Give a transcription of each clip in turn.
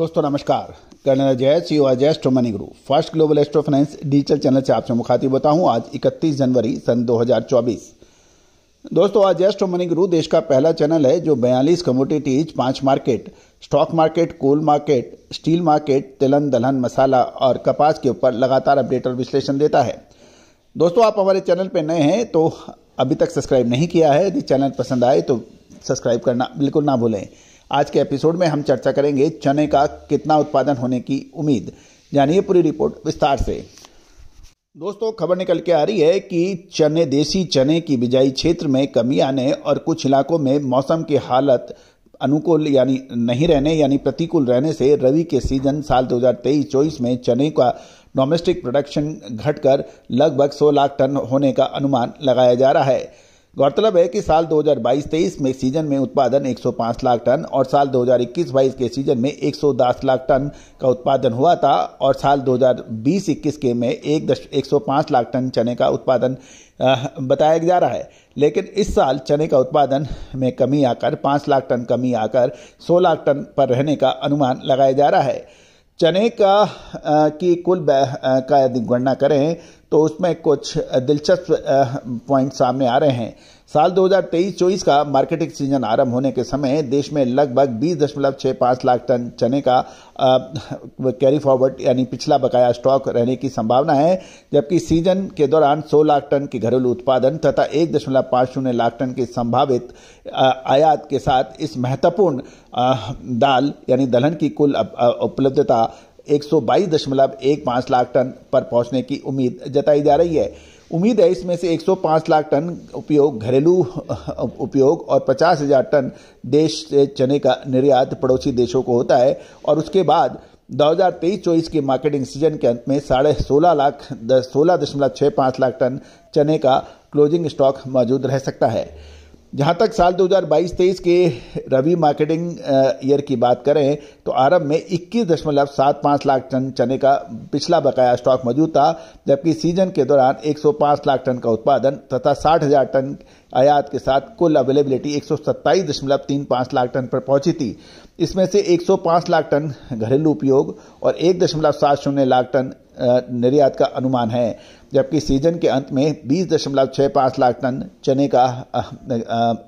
दोस्तों नमस्कार कर्नल जय e सी आज astro money guru first global astro finance digital channel से आपसे मुखातिब होता हूं आज 31 जनवरी सन 2024 दोस्तों आज एस्ट्रो मनी गुरु देश का पहला चैनल है जो 42 कमोडिटीज पांच market stock market coal market steel market तिलन दलहन मसाला और कपास के ऊपर लगातार अपडेट और विश्लेषण देता है दोस्तों आप हमारे चैनल पर नए हैं तो अभी तक सब्सक्राइब नहीं किया है यदि चैनल पसंद आए तो सब्सक्राइब करना बिल्कुल ना भूलें आज के एपिसोड में हम चर्चा करेंगे चने का कितना उत्पादन होने की उम्मीद जानिए पूरी रिपोर्ट विस्तार से दोस्तों खबर निकल के आ रही है कि चने देसी चने की बिजाई क्षेत्र में कमी आने और कुछ इलाकों में मौसम की हालत अनुकूल यानी नहीं रहने यानी प्रतिकूल रहने से रवि के सीजन साल 2023-24 में चने का डोमेस्टिक प्रोडक्शन घटकर लगभग 100 लाख टन होने का अनुमान लगाया जा रहा है गौरतलब है कि साल 2022-23 में सीजन में उत्पादन 105 लाख टन और साल 2021-22 के सीजन में 110 लाख टन का उत्पादन हुआ था और साल 2020-21 के में एक एक लाख टन चने का उत्पादन बताया जा रहा है लेकिन इस साल चने का उत्पादन में कमी आकर 5 लाख टन कमी आकर 16 लाख टन पर रहने का अनुमान लगाया जा रहा है चने का की कुल का यदि गणना करें तो उसमें कुछ दिलचस्प पॉइंट सामने आ रहे हैं साल 2023-24 का मार्केटिंग सीजन आरंभ होने के समय देश में लगभग बीस दशमलव छः पाँच लाख टन चने का कैरी फॉरवर्ड यानी पिछला बकाया स्टॉक रहने की संभावना है जबकि सीजन के दौरान सौ लाख टन के घरेलू उत्पादन तथा एक दशमलव पाँच शून्य लाख टन के संभावित आयात के साथ इस महत्वपूर्ण दाल यानी दलहन की कुल उपलब्धता 122.15 लाख टन पर पहुंचने की उम्मीद जताई जा रही है उम्मीद है इसमें से 105 लाख टन उपयोग घरेलू उपयोग और 50,000 हजार टन देश से चने का निर्यात पड़ोसी देशों को होता है और उसके बाद 2023-24 के मार्केटिंग सीजन के अंत में साढ़े सोलह लाख सोलह दशमलव छः पाँच लाख टन चने का क्लोजिंग स्टॉक मौजूद रह सकता है जहां तक साल 2022-23 के रबी मार्केटिंग ईयर की बात करें तो अरब में इक्कीस दशमलव सात पांच लाख टन चने का पिछला बकाया स्टॉक मौजूद था जबकि सीजन के दौरान 105 लाख टन का उत्पादन तथा साठ हजार टन आयात के साथ कुल अवेलेबिलिटी एक लाख टन पर पहुंची थी इसमें से 105 लाख टन घरेलू उपयोग और एक दशमलव सात शून्य लाख टन निर्यात का अनुमान है जबकि सीजन के अंत में बीस दशमलव छः पाँच लाख टन चने का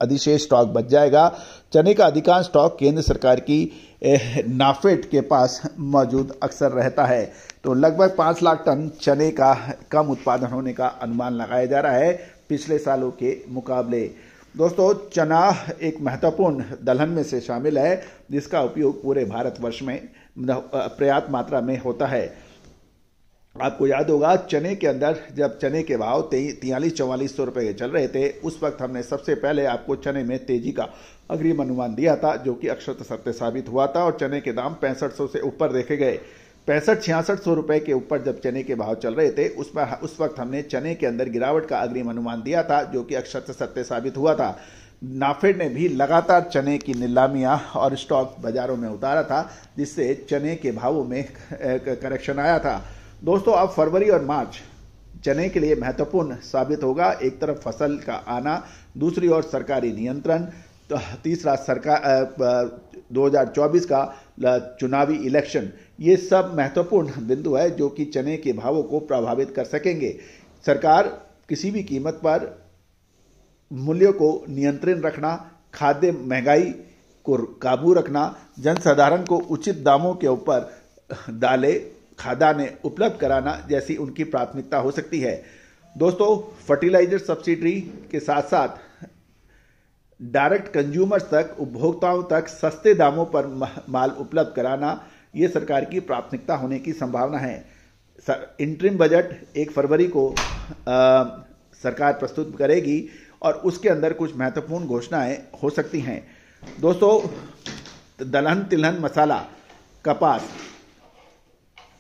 अधिशेष स्टॉक बच जाएगा चने का अधिकांश स्टॉक केंद्र सरकार की नाफेड के पास मौजूद अक्सर रहता है तो लगभग पाँच लाख टन चने का कम उत्पादन होने का अनुमान लगाया जा रहा है पिछले सालों के मुकाबले दोस्तों चना एक महत्वपूर्ण दलहन में से शामिल है जिसका उपयोग पूरे भारतवर्ष में पर्याप्त मात्रा में होता है आपको याद होगा चने के अंदर जब चने के भाव तियालीस चौवालीस सौ रुपये चल रहे थे उस वक्त हमने सबसे पहले आपको चने में तेजी का अग्रिम अनुमान दिया था जो कि अक्षत सत्य साबित हुआ था और चने के दाम पैंसठ सौ से ऊपर देखे गए पैंसठ छियासठ सौ रुपए के ऊपर जब चने के भाव चल रहे थे उस पर उस वक्त हमने चने के अंदर गिरावट का अग्रिम अनुमान दिया था जो कि अक्षर सत्य साबित हुआ था नाफेड ने भी लगातार चने की नीलामियां और स्टॉक बाजारों में उतारा था जिससे चने के भावों में करेक्शन आया था दोस्तों अब फरवरी और मार्च चने के लिए महत्वपूर्ण साबित होगा एक तरफ फसल का आना दूसरी ओर सरकारी नियंत्रण तो तीसरा सरकार 2024 का चुनावी इलेक्शन ये सब महत्वपूर्ण बिंदु है जो कि चने के भावों को प्रभावित कर सकेंगे सरकार किसी भी कीमत पर मूल्यों को नियंत्रण रखना खाद्य महंगाई को काबू रखना जनसाधारण को उचित दामों के ऊपर दालें ने उपलब्ध कराना जैसी उनकी प्राथमिकता हो सकती है दोस्तों फर्टिलाइजर सब्सिडी के साथ साथ डायरेक्ट कंज्यूमर्स तक उपभोक्ताओं तक सस्ते दामों पर माल उपलब्ध कराना ये सरकार की प्राथमिकता होने की संभावना है इंटरिम बजट एक फरवरी को आ, सरकार प्रस्तुत करेगी और उसके अंदर कुछ महत्वपूर्ण घोषणाएं हो सकती हैं दोस्तों दलहन तिलहन मसाला कपास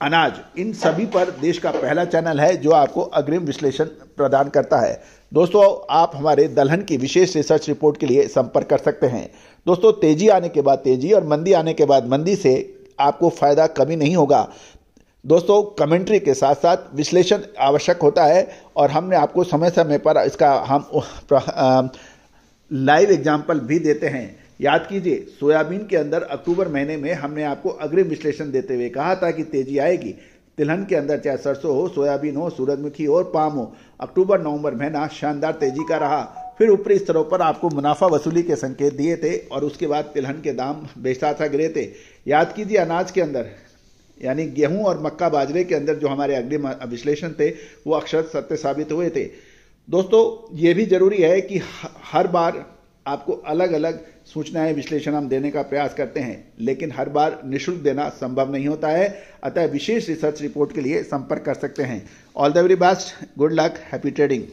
अनाज इन सभी पर देश का पहला चैनल है जो आपको अग्रिम विश्लेषण प्रदान करता है दोस्तों आप हमारे दलहन की विशेष रिसर्च रिपोर्ट के लिए संपर्क कर सकते हैं दोस्तों तेजी आने के बाद तेजी और मंदी आने के बाद मंदी से आपको फ़ायदा कभी नहीं होगा दोस्तों कमेंट्री के साथ साथ विश्लेषण आवश्यक होता है और हमने आपको समय समय पर इसका हम लाइव एग्जाम्पल भी देते हैं याद कीजिए सोयाबीन के अंदर अक्टूबर महीने में हमने आपको अग्रिम विश्लेषण देते हुए कहा था कि तेजी आएगी तिलहन के अंदर चाहे सरसों हो सोयाबीन हो सूरजमुखी हो और पाम हो अक्टूबर नवंबर महीना शानदार तेजी का रहा फिर ऊपरी स्तरों पर आपको मुनाफा वसूली के संकेत दिए थे और उसके बाद तिलहन के दाम बेचता था गिरे थे याद कीजिए अनाज के अंदर यानी गेहूं और मक्का बाजरे के अंदर जो हमारे अग्रिम विश्लेषण थे वो अक्षर सत्य साबित हुए थे दोस्तों ये भी जरूरी है कि हर बार आपको अलग अलग सूचनाएं विश्लेषण हम देने का प्रयास करते हैं लेकिन हर बार निशुल्क देना संभव नहीं होता है अतः विशेष रिसर्च रिपोर्ट के लिए संपर्क कर सकते हैं all the very best good luck happy trading